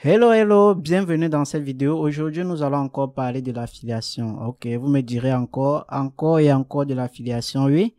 Hello hello, bienvenue dans cette vidéo. Aujourd'hui, nous allons encore parler de l'affiliation. Ok, vous me direz encore, encore et encore de l'affiliation, oui.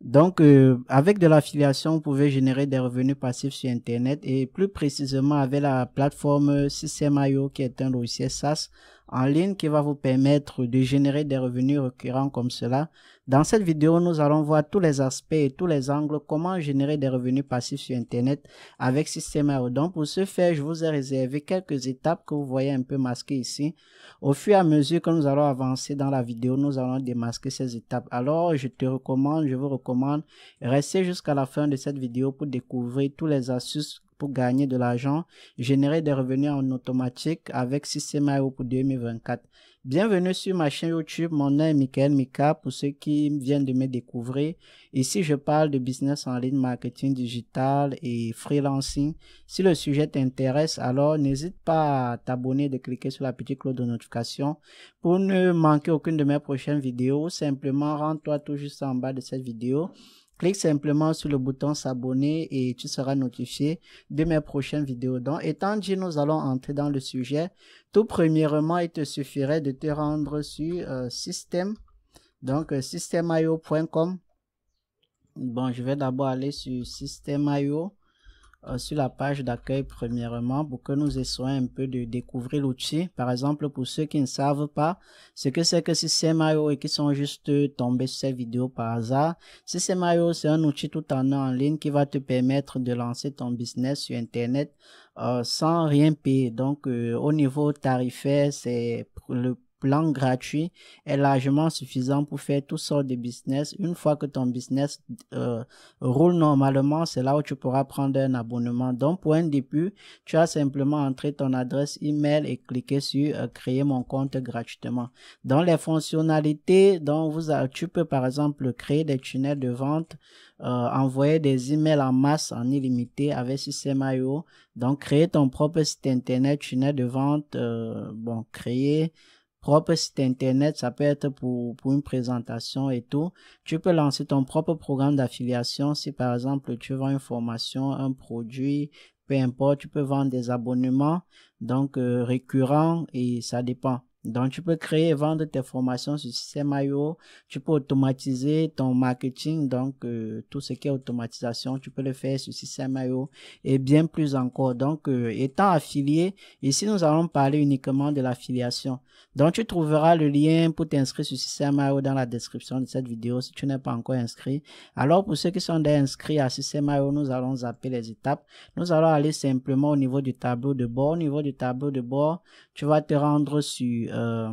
Donc, euh, avec de l'affiliation, vous pouvez générer des revenus passifs sur Internet et plus précisément avec la plateforme System.io qui est un logiciel SaaS en ligne qui va vous permettre de générer des revenus récurrents comme cela. Dans cette vidéo, nous allons voir tous les aspects et tous les angles comment générer des revenus passifs sur Internet avec Système e. Donc, pour ce faire, je vous ai réservé quelques étapes que vous voyez un peu masquées ici. Au fur et à mesure que nous allons avancer dans la vidéo, nous allons démasquer ces étapes. Alors, je te recommande, je vous recommande, restez jusqu'à la fin de cette vidéo pour découvrir tous les astuces pour gagner de l'argent, générer des revenus en automatique avec System.io pour 2024. Bienvenue sur ma chaîne YouTube, mon nom est Michael Mika pour ceux qui viennent de me découvrir. Ici, je parle de business en ligne, marketing digital et freelancing. Si le sujet t'intéresse, alors n'hésite pas à t'abonner et de cliquer sur la petite cloche de notification pour ne manquer aucune de mes prochaines vidéos. Simplement, rends-toi tout juste en bas de cette vidéo Clique simplement sur le bouton s'abonner et tu seras notifié de mes prochaines vidéos. Donc, étant dit, nous allons entrer dans le sujet. Tout premièrement, il te suffirait de te rendre sur euh, système. Donc, euh, systèmeIO.com. Bon, je vais d'abord aller sur système.io. Euh, sur la page d'accueil premièrement pour que nous essayons un peu de découvrir l'outil. Par exemple, pour ceux qui ne savent pas ce que c'est que CCMIO et qui sont juste tombés sur cette vidéo par hasard, CCMIO c'est un outil tout en en ligne qui va te permettre de lancer ton business sur Internet euh, sans rien payer. Donc euh, au niveau tarifaire, c'est le plan gratuit est largement suffisant pour faire tout sort de business. Une fois que ton business euh, roule normalement, c'est là où tu pourras prendre un abonnement. Donc, pour un début, tu as simplement entré ton adresse email et cliquer sur euh, créer mon compte gratuitement. Dans les fonctionnalités dont vous, tu peux par exemple créer des tunnels de vente, euh, envoyer des emails en masse en illimité avec System.io. Donc, créer ton propre site internet, tunnel de vente, bon, créer propre site internet, ça peut être pour, une présentation et tout. Tu peux lancer ton propre programme d'affiliation si par exemple tu vends une formation, un produit, peu importe, tu peux vendre des abonnements, donc euh, récurrents et ça dépend. Donc, tu peux créer et vendre tes formations sur système Tu peux automatiser ton marketing. Donc, euh, tout ce qui est automatisation, tu peux le faire sur système et bien plus encore. Donc, euh, étant affilié, ici, nous allons parler uniquement de l'affiliation. Donc, tu trouveras le lien pour t'inscrire sur système dans la description de cette vidéo si tu n'es pas encore inscrit. Alors, pour ceux qui sont déjà inscrits à système nous allons zapper les étapes. Nous allons aller simplement au niveau du tableau de bord. Au niveau du tableau de bord, tu vas te rendre sur euh,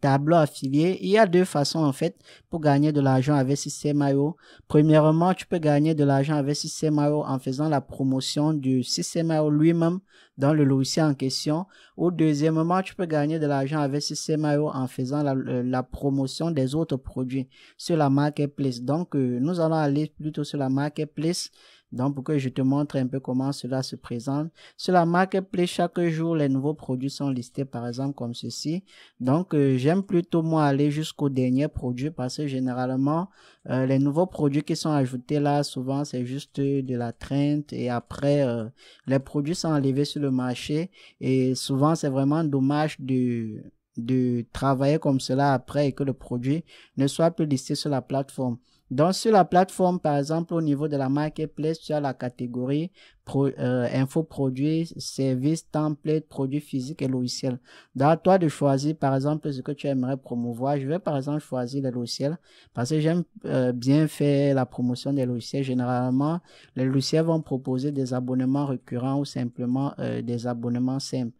tableau affilié. Il y a deux façons en fait pour gagner de l'argent avec System.io. Premièrement, tu peux gagner de l'argent avec System.io en faisant la promotion du System.io lui-même dans le logiciel en question. Ou deuxièmement, tu peux gagner de l'argent avec System.io en faisant euh, la, promotion des autres produits sur la marketplace. Donc, euh, nous allons aller plutôt sur la marketplace donc, pour que je te montre un peu comment cela se présente, sur la marketplace, chaque jour, les nouveaux produits sont listés, par exemple, comme ceci. Donc, euh, j'aime plutôt, moi, aller jusqu'au dernier produit parce que généralement, euh, les nouveaux produits qui sont ajoutés là, souvent, c'est juste de la trainte et après, euh, les produits sont enlevés sur le marché et souvent, c'est vraiment dommage de de travailler comme cela après et que le produit ne soit plus listé sur la plateforme. Donc, sur la plateforme, par exemple, au niveau de la marketplace, tu as la catégorie euh, info produits, services, templates, produits physiques et logiciels. Dans toi de choisir, par exemple, ce que tu aimerais promouvoir. Je vais, par exemple, choisir les logiciels parce que j'aime euh, bien faire la promotion des logiciels. Généralement, les logiciels vont proposer des abonnements récurrents ou simplement euh, des abonnements simples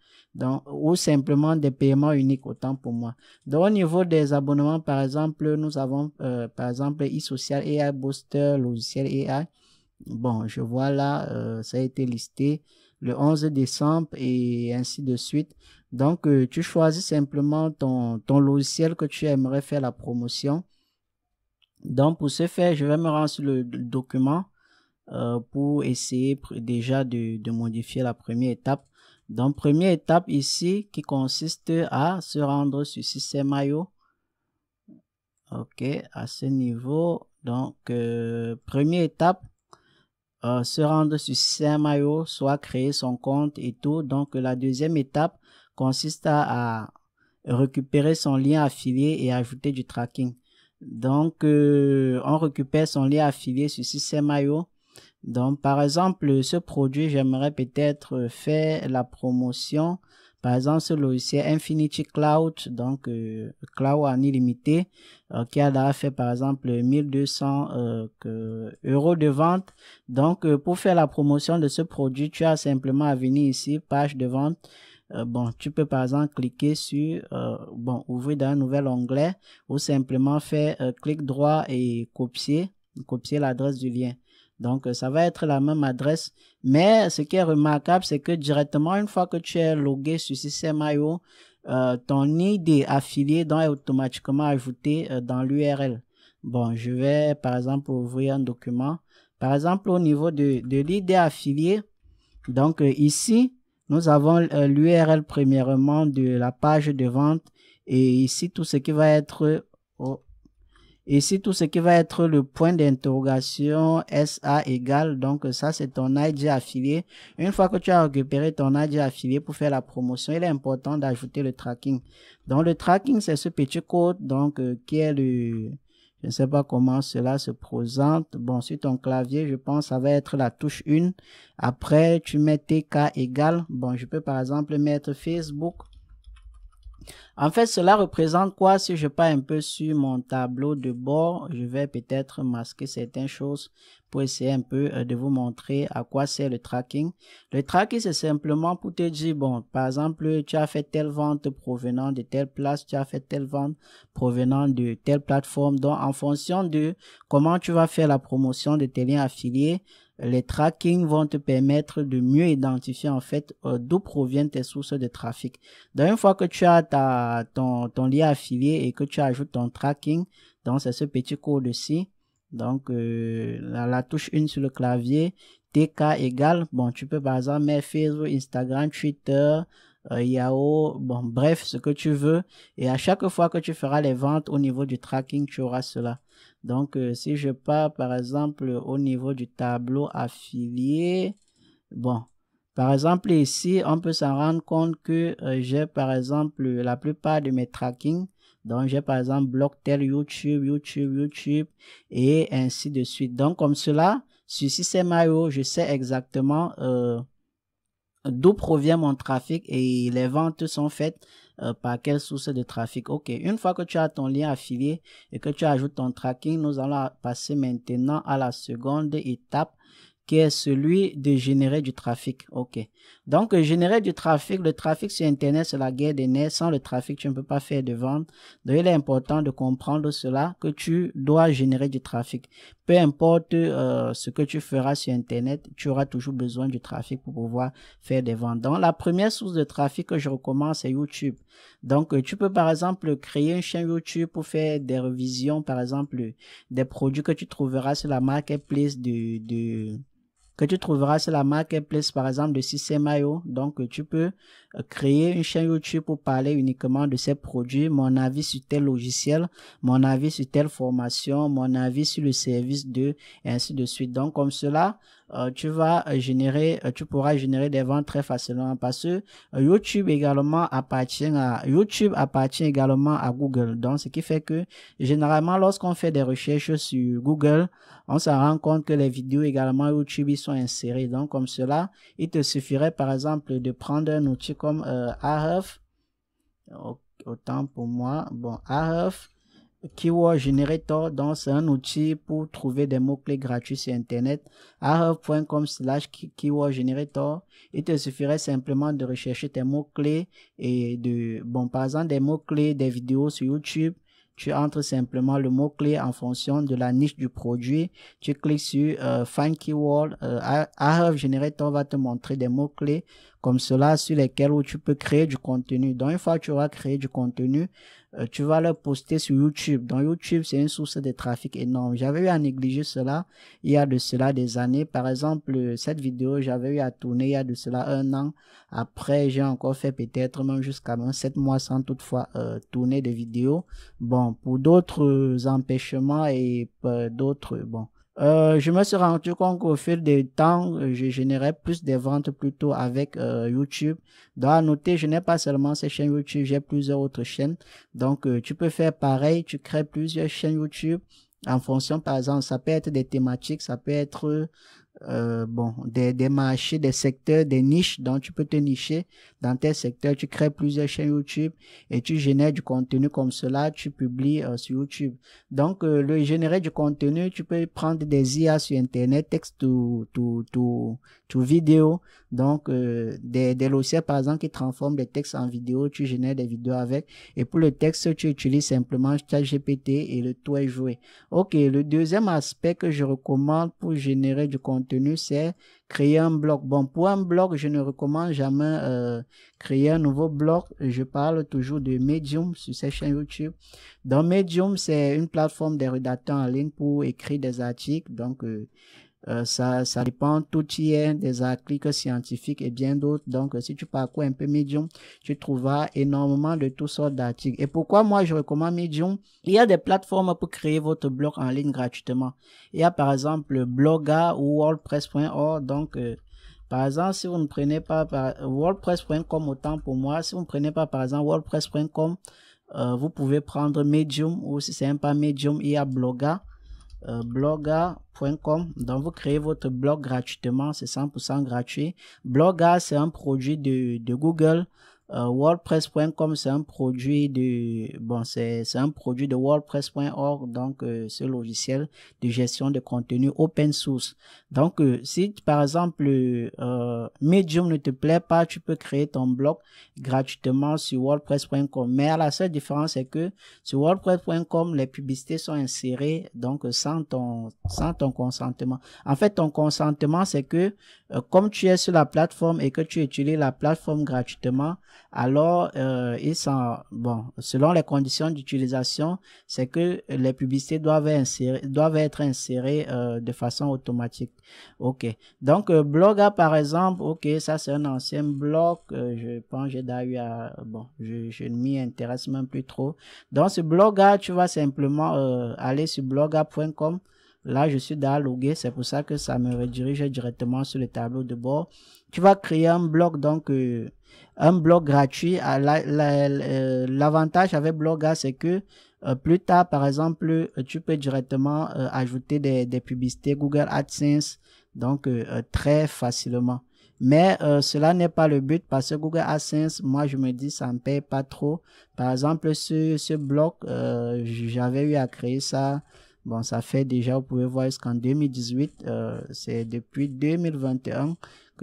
ou simplement des paiements uniques, autant pour moi. Donc, au niveau des abonnements, par exemple, nous avons, euh, par exemple, e-social, AI Booster, logiciel AI. Bon, je vois là, euh, ça a été listé le 11 décembre et ainsi de suite. Donc, euh, tu choisis simplement ton, logiciel que tu aimerais faire la promotion. Donc, pour ce faire, je vais me rendre sur le, document pour essayer déjà de modifier la première étape. Donc, première étape ici qui consiste à se rendre sur système IO. OK, à ce niveau. Donc, euh, première étape, euh, se rendre sur système IO, soit créer son compte et tout. Donc, la deuxième étape consiste à, récupérer son lien affilié et ajouter du tracking. Donc, euh, on récupère son lien affilié sur système IO donc, par exemple, ce produit, j'aimerais peut-être faire la promotion. Par exemple, ce logiciel Infinity Cloud, donc euh, Cloud en illimité, euh, qui a fait par exemple 1200 euh, euros de vente. Donc, pour faire la promotion de ce produit, tu as simplement à venir ici, page de vente. bon, tu peux par exemple cliquer sur, bon, ouvrir dans un nouvel onglet ou simplement faire clic droit et copier, copier l'adresse du lien. Donc, euh, ça va être la même adresse. Mais ce qui est remarquable, c'est que directement, une fois que tu es logué sur CCMIO, euh, ton ID affilié donc, est automatiquement ajouté euh, dans l'URL. Bon, je vais par exemple ouvrir un document. Par exemple, au niveau de, de l'ID affilié, donc euh, ici, nous avons l'URL premièrement de la page de vente et ici tout ce qui va être... Oh, Ici, tout ce qui va être le point d'interrogation SA égale, donc ça c'est ton ID affilié. Une fois que tu as récupéré ton ID affilié pour faire la promotion, il est important d'ajouter le tracking. Donc le tracking, c'est ce petit code donc euh, qui est le... Je ne sais pas comment cela se présente. Bon, sur ton clavier, je pense ça va être la touche 1. Après, tu mets TK égale. Bon, je peux par exemple mettre Facebook en fait, cela représente quoi Si je pars un peu sur mon tableau de bord, je vais peut-être masquer certaines choses pour essayer un peu euh, de vous montrer à quoi sert le tracking. Le tracking, c'est simplement pour te dire, bon, par exemple, tu as fait telle vente provenant de telle place, tu as fait telle vente provenant de telle plateforme. Donc, en fonction de comment tu vas faire la promotion de tes liens affiliés, les tracking vont te permettre de mieux identifier en fait euh, d'où proviennent tes sources de trafic. Donc une fois que tu as ton, lien affilié et que tu ajoutes ton tracking, donc c'est ce petit code-ci. Donc euh, la, la, touche 1 sur le clavier, TK égale, bon tu peux par exemple mettre Facebook, Instagram, Twitter, euh, Yahoo, bon, bref, ce que tu veux. Et à chaque fois que tu feras les ventes au niveau du tracking, tu auras cela. Donc, euh, si je pars par exemple au niveau du tableau affilié, bon, par exemple ici, on peut s'en rendre compte que euh, j'ai par exemple la plupart de mes tracking Donc, j'ai par exemple Blocktel, YouTube, YouTube, YouTube et ainsi de suite. Donc, comme cela, c'est Mayo, je sais exactement d'où provient mon trafic et les ventes sont faites euh, par quelle source de trafic. Ok, une fois que tu as ton lien affilié et que tu ajoutes ton tracking, nous allons passer maintenant à la seconde étape qui est celui de générer du trafic. OK. Donc, euh, générer du trafic, le trafic sur Internet, c'est la guerre des nerfs Sans le trafic, tu ne peux pas faire de vente. Donc, il est important de comprendre cela, que tu dois générer du trafic. Peu importe euh, ce que tu feras sur Internet, tu auras toujours besoin du trafic pour pouvoir faire des ventes. Donc, la première source de trafic que je recommande, c'est YouTube. Donc, euh, tu peux, par exemple, créer un chaîne YouTube pour faire des revisions par exemple, des produits que tu trouveras sur la marketplace de du que tu trouveras sur la marketplace par exemple de 6 Donc, tu peux créer une chaîne YouTube pour parler uniquement de ces produits, mon avis sur tel logiciel, mon avis sur telle formation, mon avis sur le service de, et ainsi de suite. Donc, comme cela, euh, tu vas générer, euh, tu pourras générer des ventes très facilement parce que euh, YouTube également appartient à, YouTube appartient également à Google. Donc, ce qui fait que généralement, lorsqu'on fait des recherches sur Google, on se rend compte que les vidéos également YouTube, y sont insérées. Donc, comme cela, il te suffirait, par exemple, de prendre un outil comme euh, Autant pour moi. Bon, Ahref. Keyword Generator, donc c'est un outil pour trouver des mots-clés gratuits sur Internet. Ahref.com slash Keyword Generator. Il te suffirait simplement de rechercher tes mots-clés et de, bon, par exemple, des mots-clés des vidéos sur YouTube. Tu entres simplement le mot-clé en fonction de la niche du produit. Tu cliques sur euh, Find Keyword. Euh, Generator va te montrer des mots-clés comme cela sur lesquels où tu peux créer du contenu. Donc une fois que tu auras créé du contenu, euh, tu vas le poster sur YouTube. Donc YouTube, c'est une source de trafic énorme. J'avais eu à négliger cela il y a de cela des années. Par exemple, euh, cette vidéo, j'avais eu à tourner il y a de cela un an. Après, j'ai encore fait peut-être même jusqu'à 7 mois sans toutefois euh, tourner de vidéos. Bon, pour d'autres empêchements et d'autres, bon, euh, je me suis rendu compte qu'au fil du temps, euh, je générais plus des ventes plutôt avec euh, YouTube. Donc, à noter, je n'ai pas seulement ces chaînes YouTube, j'ai plusieurs autres chaînes. Donc, tu peux faire pareil, tu crées plusieurs chaînes YouTube en fonction, par exemple, ça peut être des thématiques, ça peut être bon, des, des marchés, des secteurs, des niches, dont tu peux te nicher dans tes secteur, tu crées plusieurs chaînes YouTube et tu génères du contenu comme cela, tu publies euh, sur YouTube. Donc, euh, le générer du contenu, tu peux prendre des IA sur Internet, texte tout, tout, vidéo. Donc, euh, des, des logiciels, par exemple, qui transforment des textes en vidéo, tu génères des vidéos avec. Et pour le texte, tu utilises simplement ChatGPT et le tout est joué. OK, le deuxième aspect que je recommande pour générer du contenu, c'est créer un blog. Bon, pour un blog, je ne recommande jamais euh, créer un nouveau blog. Je parle toujours de Medium sur cette chaîne YouTube. Dans Medium, c'est une plateforme des rédacteurs en ligne pour écrire des articles. Donc, euh, euh, ça, ça dépend, tout y est, des articles scientifiques et bien d'autres. Donc, si tu parcours un peu Medium, tu trouveras énormément de toutes sortes d'articles. Et pourquoi moi je recommande Medium Il y a des plateformes pour créer votre blog en ligne gratuitement. Il y a par exemple Blogger ou WordPress.org. Donc, euh, par exemple, si vous ne prenez pas WordPress.com, autant pour moi, si vous ne prenez pas par exemple WordPress.com, euh, vous pouvez prendre Medium ou si c'est un pas Medium, il y a Blogger. Euh, bloga.com. Donc, vous créez votre blog gratuitement, c'est 100% gratuit. Blogger c'est un produit de Google. Euh, WordPress.com, c'est un produit de, bon, c'est un produit de WordPress.org, donc euh, ce logiciel de gestion de contenu open source. Donc, euh, si par exemple Medium ne te plaît pas, tu peux créer ton blog gratuitement sur WordPress.com. Mais la seule différence, c'est que sur WordPress.com, les publicités sont insérées, donc sans ton, sans ton consentement. En fait, ton consentement, c'est que comme tu es sur la plateforme et que tu utilises la plateforme gratuitement, alors, euh, ils sont, bon, selon les conditions d'utilisation, c'est que les publicités doivent, doivent être insérées euh, de façon automatique. OK. Donc, euh, Bloga, par exemple, OK, ça c'est un ancien blog. Euh, je pense que j'ai d'ailleurs, bon, je, ne m'y intéresse même plus trop. Dans ce Bloga, tu vas simplement aller sur bloga.com. Là, je suis dialogué, c'est pour ça que ça me redirige directement sur le tableau de bord. Tu vas créer un blog, donc un blog gratuit. Ah, euh, l'avantage avec Bloga, ah, c'est que euh, plus tard, par exemple, euh, tu peux directement ajouter des, publicités Google AdSense, donc très facilement. Mais cela n'est pas le but parce que Google AdSense, moi je me dis, ça ne paye pas trop. Par exemple, ce, ce blog, j'avais eu à créer ça. Bon, ça fait déjà, vous pouvez voir jusqu'en 2018. c'est depuis 2021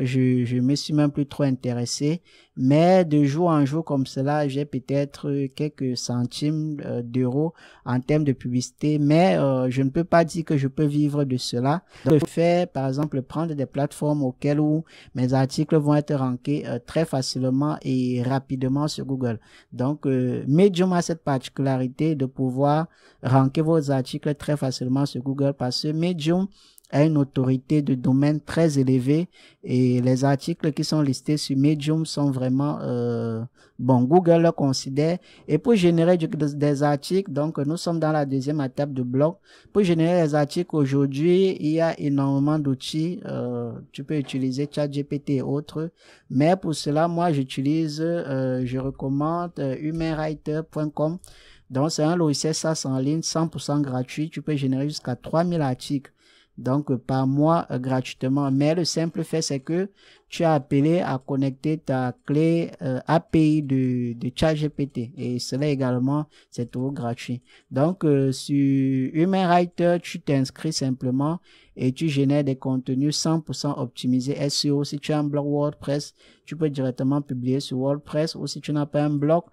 je me suis même plus trop intéressé. Mais de jour en jour comme cela, j'ai peut-être euh, quelques centimes euh, d'euros en termes de publicité, mais euh, je ne peux pas dire que je peux vivre de cela. Donc, je fais par exemple prendre des plateformes auxquelles où mes articles vont être rankés très facilement et rapidement sur Google. Donc Medium a cette particularité de pouvoir ranker vos articles très facilement sur Google parce que Medium a une autorité de domaine très élevée et les articles qui sont listés sur Medium sont vraiment euh, bon. Google le considère et pour générer des articles, donc nous sommes dans la deuxième étape de blog. Pour générer des articles aujourd'hui, il y a énormément d'outils. Euh, tu peux utiliser ChatGPT et autres, mais pour cela, moi j'utilise, euh, je recommande euh, humanwriter.com. Donc c'est un logiciel SaaS en ligne 100% gratuit. Tu peux générer jusqu'à 3000 articles donc par mois euh, gratuitement. Mais le simple fait, c'est que tu as appelé à connecter ta clé euh, API de, de GPT et cela également, c'est tout gratuit. Donc euh, sur sur Writer tu t'inscris simplement et tu génères des contenus 100% optimisés SEO. Si tu as un blog WordPress, tu peux directement publier sur WordPress ou si tu n'as pas un blog,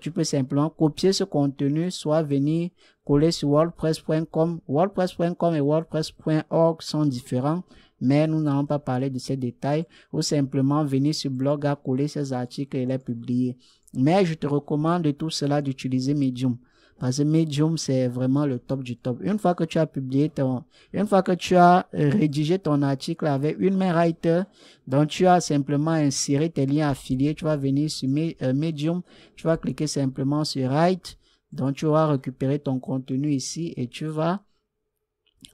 tu peux simplement copier ce contenu, soit venir coller sur wordpress.com. WordPress.com et WordPress.org sont différents, mais nous n'allons pas parler de ces détails ou simplement venir sur blog à coller ces articles et les publier. Mais je te recommande de tout cela d'utiliser Medium. Parce que Medium, c'est vraiment le top du top. Une fois que tu as publié ton, une fois que tu as euh, rédigé ton article avec une main writer, donc tu as simplement inséré tes liens affiliés, tu vas venir sur euh, Medium, tu vas cliquer simplement sur write, donc tu vas récupérer ton contenu ici et tu vas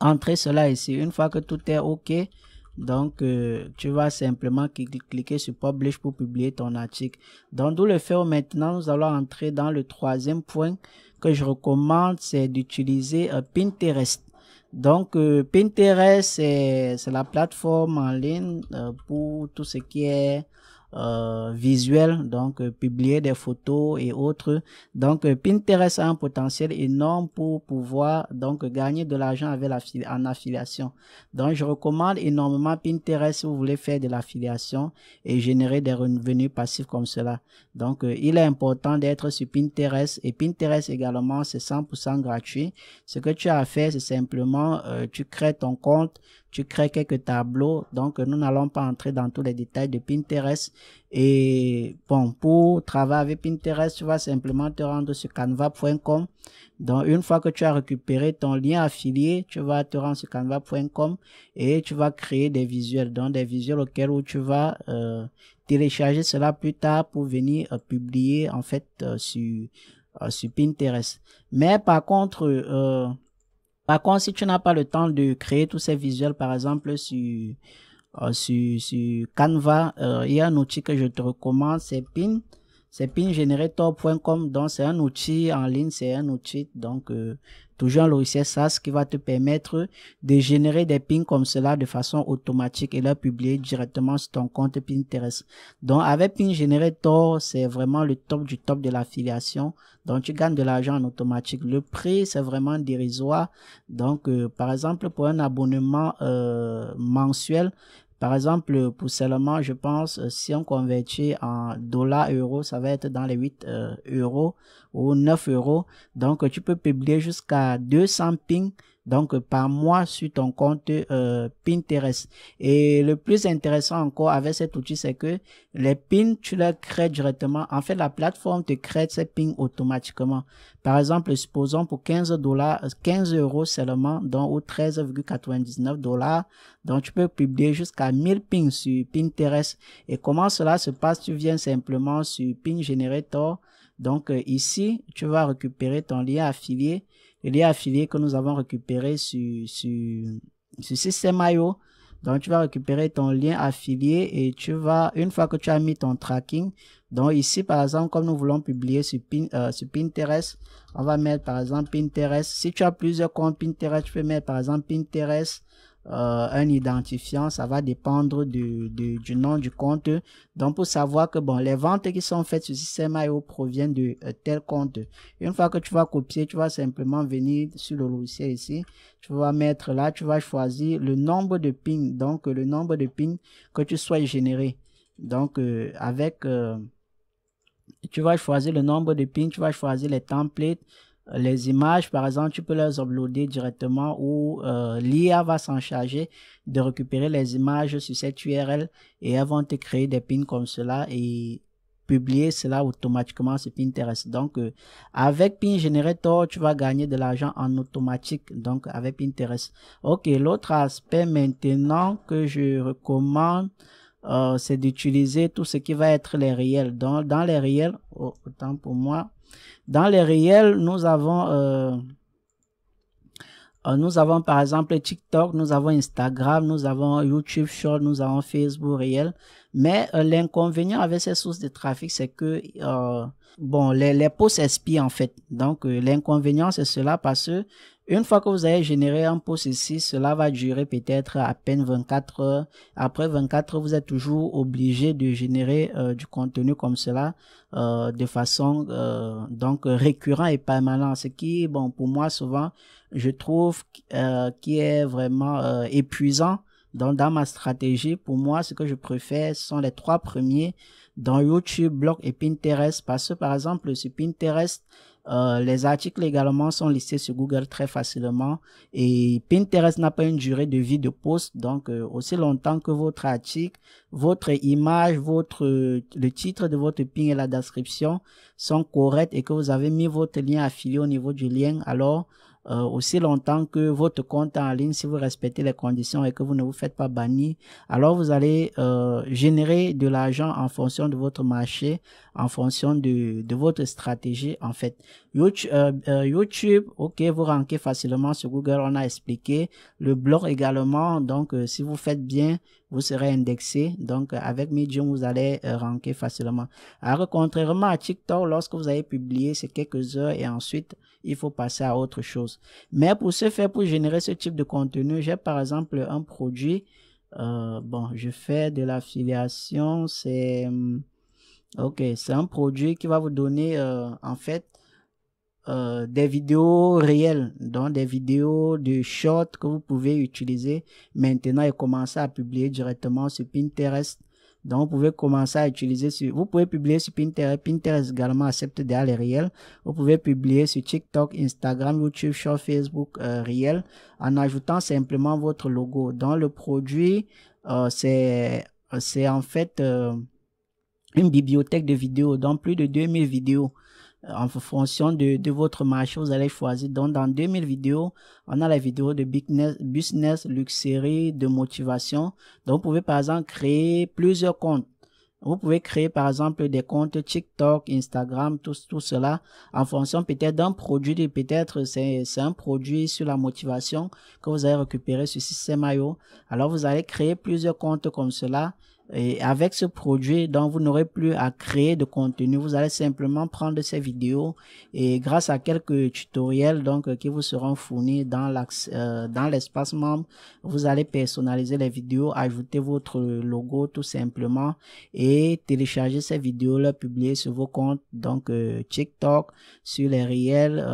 entrer cela ici. Une fois que tout est OK, donc euh, tu vas simplement cliquer sur Publish pour publier ton article. Donc d'où le fait maintenant nous allons entrer dans le troisième point que je recommande, c'est d'utiliser euh, Pinterest. Donc, euh, Pinterest, c'est la plateforme en ligne pour tout ce qui est euh, visuel, donc euh, publier des photos et autres. Donc euh, Pinterest a un potentiel énorme pour pouvoir donc gagner de l'argent avec la en affiliation. Donc je recommande énormément Pinterest si vous voulez faire de l'affiliation et générer des revenus passifs comme cela. Donc il est important d'être sur Pinterest et Pinterest également c'est 100% gratuit. Ce que tu as à faire c'est simplement tu crées ton compte tu crées quelques tableaux. Donc, nous n'allons pas entrer dans tous les détails de Pinterest. Et bon, pour travailler avec Pinterest, tu vas simplement te rendre sur canva.com. Donc, une fois que tu as récupéré ton lien affilié, tu vas te rendre sur canva.com et tu vas créer des visuels. Donc, des visuels auxquels où tu vas euh, télécharger cela plus tard pour venir euh, publier en fait euh, sur, sur Pinterest. Mais par contre, par contre, si tu n'as pas le temps de créer tous ces visuels, par exemple, sur, euh, sur, sur, Canva, euh, il y a un outil que je te recommande, c'est PIN. C'est pingenerator.com. Donc, c'est un outil en ligne, c'est un outil. Donc, euh, toujours en logiciel SaaS qui va te permettre de générer des pings comme cela de façon automatique et les publier directement sur ton compte Pinterest. Donc avec Ping Generator, c'est vraiment le top du top de l'affiliation. Donc tu gagnes de l'argent en automatique. Le prix, c'est vraiment dérisoire. Donc euh, par exemple, pour un abonnement euh, mensuel, par exemple, pour seulement, je pense, euh, si on convertit en dollars euros, ça va être dans les 8 euh, euros ou 9 euros. Donc, tu peux publier jusqu'à 200 pings donc par mois sur ton compte euh, Pinterest. Et le plus intéressant encore avec cet outil, c'est que les pins, tu les crées directement. En fait, la plateforme te crée ces pins automatiquement. Par exemple, supposons pour 15 dollars, 15 euh, euros seulement, donc ou 13,99 dollars, donc tu peux publier jusqu'à 1000 pins sur Pinterest. Et comment cela se passe? Tu viens simplement sur Pin Generator. Donc euh, ici, tu vas récupérer ton lien affilié y lien affilié que nous avons récupéré sur, sur, sur Donc, tu vas récupérer ton lien affilié et tu vas, une fois que tu as mis ton tracking, donc ici, par exemple, comme nous voulons publier sur, Pin, euh, sur Pinterest, on va mettre, par exemple, Pinterest. Si tu as plusieurs comptes Pinterest, tu peux mettre, par exemple, Pinterest euh, un identifiant, ça va dépendre du, nom du compte. Donc pour savoir que bon, les ventes qui sont faites sur I.O. proviennent de euh, tel compte. Une fois que tu vas copier, tu vas simplement venir sur le logiciel ici. Tu vas mettre là, tu vas choisir le nombre de pins, donc le nombre de pins que tu souhaites générer. Donc euh, avec tu vas choisir le nombre de pins, tu vas choisir les templates, les images, par exemple, tu peux les uploader directement ou euh, l'IA va s'en charger de récupérer les images sur cette URL et elles vont te créer des pins comme cela et publier cela automatiquement sur Pinterest. Donc, euh, avec Pin Generator, tu vas gagner de l'argent en automatique. Donc, avec Pinterest. Ok, l'autre aspect maintenant que je recommande, euh, c'est d'utiliser tout ce qui va être les réels. Dans, dans les réels, oh, autant pour moi, dans les réels, euh, euh, nous avons, par exemple TikTok, nous avons Instagram, nous avons YouTube Short, nous avons Facebook réel. Mais euh, l'inconvénient avec ces sources de trafic, c'est que euh, bon, les, les pots en fait. Donc euh, l'inconvénient, c'est cela parce que une fois que vous avez généré un post ici, cela va durer peut-être à peine 24 heures. Après 24 heures, vous êtes toujours obligé de générer du contenu comme cela de façon euh, donc récurrent et permanente. Ce qui, bon, pour moi souvent, je trouve qui est vraiment épuisant dans, dans ma stratégie, pour moi, ce que je préfère sont les trois premiers dans YouTube, Blog et Pinterest. Parce que, par exemple, sur Pinterest, euh, les articles également sont listés sur Google très facilement et Pinterest n'a pas une durée de vie de post donc euh, aussi longtemps que votre article, votre image, votre euh, le titre de votre pin et la description sont corrects et que vous avez mis votre lien affilié au niveau du lien alors euh, aussi longtemps que votre compte en ligne, si vous respectez les conditions et que vous ne vous faites pas bannir, alors vous allez euh, générer de l'argent en fonction de votre marché, en fonction de, de votre stratégie en fait. YouTube, euh, YouTube, ok, vous ranquez facilement sur Google, on a expliqué. Le blog également, donc si vous faites bien, vous serez indexé. Donc, avec Medium, vous allez euh, ranker facilement. Alors, contrairement à TikTok, lorsque vous avez publié, c'est quelques heures et ensuite, il faut passer à autre chose. Mais pour ce faire, pour générer ce type de contenu, j'ai par exemple un produit. Euh, bon, je fais de l'affiliation. C'est... Hum, ok, c'est un produit qui va vous donner, euh, en fait, euh, des vidéos réelles, donc des vidéos de short que vous pouvez utiliser maintenant et commencer à publier directement sur Pinterest. Donc, vous pouvez commencer à utiliser sur, vous pouvez publier sur Pinterest. Pinterest également accepte des les réels. Vous pouvez publier sur TikTok, Instagram, YouTube, sur Facebook, euh, réel, en ajoutant simplement votre logo. Dans le produit, euh, c'est, c'est en fait, une bibliothèque de vidéos, dans plus de 2000 vidéos. Euh, en fonction de, votre marché, vous allez choisir. Donc, dans 2000 vidéos, on a la vidéo de business, business luxury, de motivation. Donc, vous pouvez par exemple créer plusieurs comptes. Vous pouvez créer par exemple des comptes TikTok, Instagram, tout, cela en fonction peut-être d'un produit. Peut-être c'est un produit sur la motivation que vous allez récupérer sur Système.io. Alors vous allez créer plusieurs comptes comme cela et avec ce produit, donc vous n'aurez plus à créer de contenu. Vous allez simplement prendre ces vidéos et grâce à quelques tutoriels donc euh, qui vous seront fournis dans l'axe, euh, dans l'espace membre, vous allez personnaliser les vidéos, ajouter votre logo tout simplement et télécharger ces vidéos les publier sur vos comptes donc euh, TikTok, sur les réels,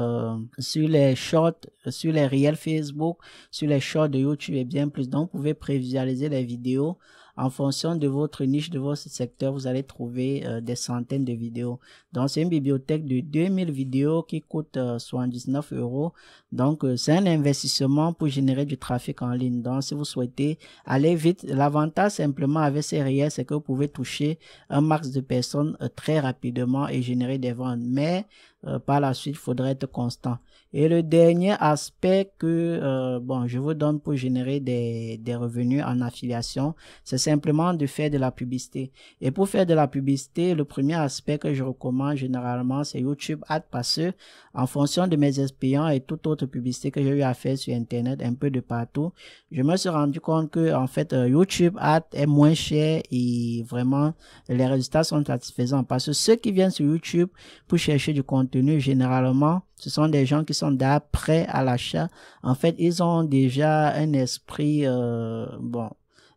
sur les shorts, sur les réels Facebook, sur les shorts de YouTube et bien plus. Donc vous pouvez prévisualiser les vidéos en fonction de votre niche, de votre secteur, vous allez trouver euh, des centaines de vidéos. Donc, c'est une bibliothèque de 2000 vidéos qui coûte 79 euh, euros. Donc, euh, c'est un investissement pour générer du trafic en ligne. Donc, si vous souhaitez aller vite, l'avantage simplement avec ces réels, c'est que vous pouvez toucher un max de personnes très rapidement et générer des ventes. Mais, euh, par la suite, il faudrait être constant. Et le dernier aspect que euh, bon, je vous donne pour générer des, des revenus en affiliation, c'est simplement de faire de la publicité. Et pour faire de la publicité, le premier aspect que je recommande généralement, c'est YouTube Ad parce en fonction de mes expériences et toute autre publicité que j'ai eu à faire sur Internet un peu de partout, je me suis rendu compte que en fait euh, YouTube Ad est moins cher et vraiment les résultats sont satisfaisants parce que ceux qui viennent sur YouTube pour chercher du contenu généralement, ce sont des gens qui sont d'après à l'achat. En fait, ils ont déjà un esprit, euh, bon.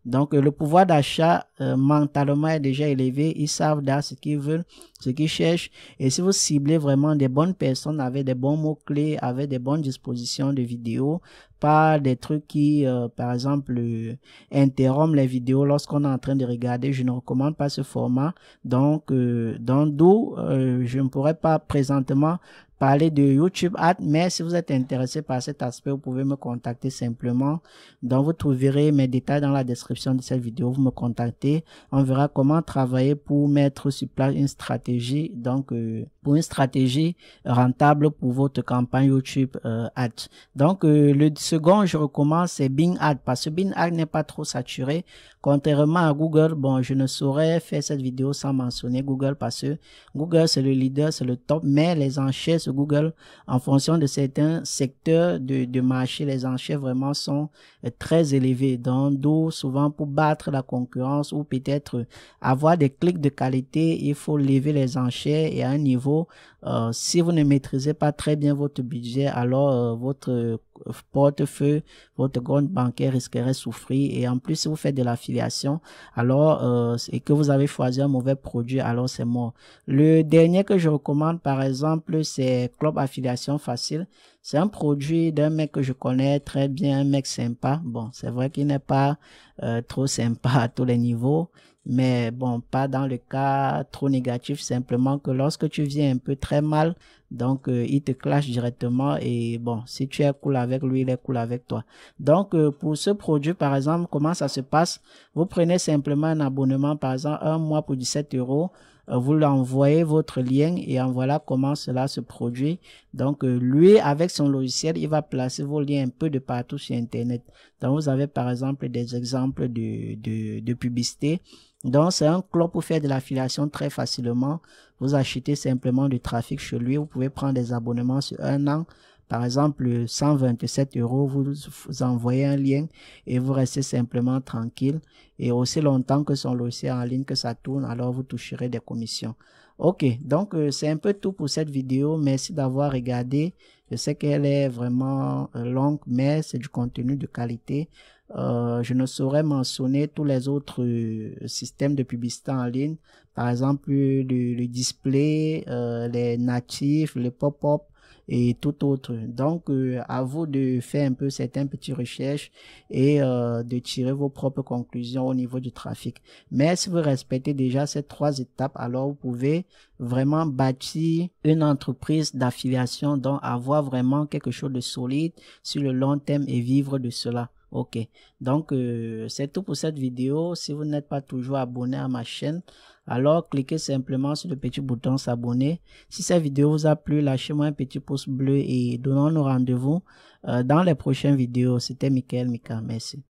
Donc, le pouvoir d'achat euh, mentalement est déjà élevé, ils savent là ce qu'ils veulent, ce qu'ils cherchent. Et si vous ciblez vraiment des bonnes personnes avec des bons mots-clés, avec des bonnes dispositions de vidéos, pas des trucs qui, euh, par exemple, euh, interrompent les vidéos lorsqu'on est en train de regarder, je ne recommande pas ce format. Donc, dans d'où je ne pourrais pas présentement parler de YouTube ad mais si vous êtes intéressé par cet aspect, vous pouvez me contacter simplement. Donc, vous trouverez mes détails dans la description de cette vidéo. Vous me contactez on verra comment travailler pour mettre sur place une stratégie donc euh, pour une stratégie rentable pour votre campagne YouTube euh, ad. Donc euh, le second je recommande c'est Bing Ad, parce que Bing Ad n'est pas trop saturé contrairement à Google. Bon, je ne saurais faire cette vidéo sans mentionner Google parce que Google c'est le leader, c'est le top, mais les enchères sur Google en fonction de certains secteurs de, marché, les enchères vraiment sont euh, très élevées. Donc d'où souvent pour battre la concurrence ou peut-être avoir des clics de qualité, il faut lever les enchères et à un niveau euh, si vous ne maîtrisez pas très bien votre budget, alors euh, votre euh, portefeuille, votre compte bancaire risquerait de souffrir. Et en plus, si vous faites de l'affiliation, alors et que vous avez choisi un mauvais produit, alors c'est mort. Le dernier que je recommande, par exemple, c'est Club Affiliation Facile. C'est un produit d'un mec que je connais très bien, un mec sympa. Bon, c'est vrai qu'il n'est pas trop sympa à tous les niveaux mais bon, pas dans le cas trop négatif, simplement que lorsque tu viens un peu très mal, donc euh, il te clash directement et bon, si tu es cool avec lui, il est cool avec toi. Donc euh, pour ce produit, par exemple, comment ça se passe Vous prenez simplement un abonnement, par exemple, un mois pour 17 euros euh, vous l'envoyez votre lien et en voilà comment cela se produit. Donc lui avec son logiciel, il va placer vos liens un peu de partout sur internet. Donc vous avez par exemple des exemples de de, de publicité donc, c'est un club pour faire de l'affiliation très facilement. Vous achetez simplement du trafic chez lui. Vous pouvez prendre des abonnements sur un an. Par exemple, 127 euros, vous, vous envoyez un lien et vous restez simplement tranquille. Et aussi longtemps que son logiciel en ligne, que ça tourne, alors vous toucherez des commissions. Ok, donc euh, c'est un peu tout pour cette vidéo. Merci d'avoir regardé. Je sais qu'elle est vraiment euh, longue, mais c'est du contenu de qualité. Euh, je ne saurais mentionner tous les autres euh, systèmes de publicité en ligne, par exemple le, display, euh, les natifs, les pop-up et tout autre. Donc, à vous de faire un peu certaines petites recherches et de tirer vos propres conclusions au niveau du trafic. Mais si vous respectez déjà ces trois étapes, alors vous pouvez vraiment bâtir une entreprise d'affiliation, donc avoir vraiment quelque chose de solide sur le long terme et vivre de cela. Ok, donc euh, c'est tout pour cette vidéo. Si vous n'êtes pas toujours abonné à ma chaîne, alors cliquez simplement sur le petit bouton s'abonner. Si cette vidéo vous a plu, lâchez-moi un petit pouce bleu et donnons-nous rendez-vous euh, dans les prochaines vidéos. C'était Mickaël Mika, merci.